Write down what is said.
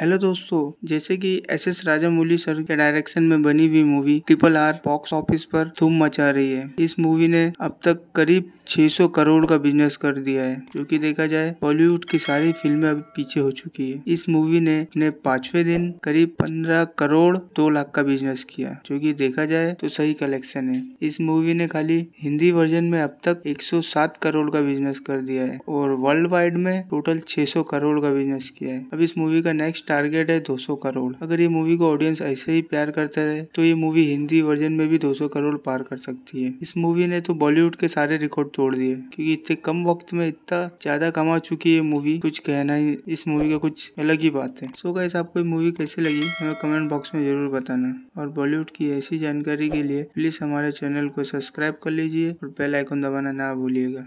hello दोस्तों जैसे कि एस एस राजामौली सर के डायरेक्शन में बनी हुई movie triple R box office पर धूम मचा रही है इस मूवी ने अब तक करीब 600 करोड़ का बिजनेस कर दिया है जो कि देखा जाए बॉलीवुड की सारी फिल्में अभी पीछे हो चुकी है इस मूवी ने अपने पांचवे दिन करीब 15 करोड़ दो लाख का बिजनेस किया जो कि देखा जाए तो सही कलेक्शन है इस मूवी ने खाली हिंदी वर्जन में अब तक 107 करोड़ का बिजनेस कर दिया है और वर्ल्ड वाइड में टोटल 600 करोड़ का बिजनेस किया है अब इस मूवी का नेक्स्ट टारगेट है 200 करोड़ अगर ये मूवी को ऑडियंस ऐसे ही प्यार करता है तो ये मूवी हिंदी वर्जन में भी 200 करोड़ पार कर सकती है इस मूवी ने तो बॉलीवुड के सारे रिकॉर्ड तोड़ दिए क्योंकि इतने कम वक्त में इतना ज्यादा कमा चुकी है मूवी कुछ कहना ही इस मूवी का कुछ अलग ही बात है सो so गाइस आपको ये मूवी कैसी लगी हमें कमेंट बॉक्स में जरूर बताना और बॉलीवुड की ऐसी जानकारी के लिए प्लीज हमारे चैनल को सब्सक्राइब कर लीजिए और बेल आइकन दबाना ना भूलिएगा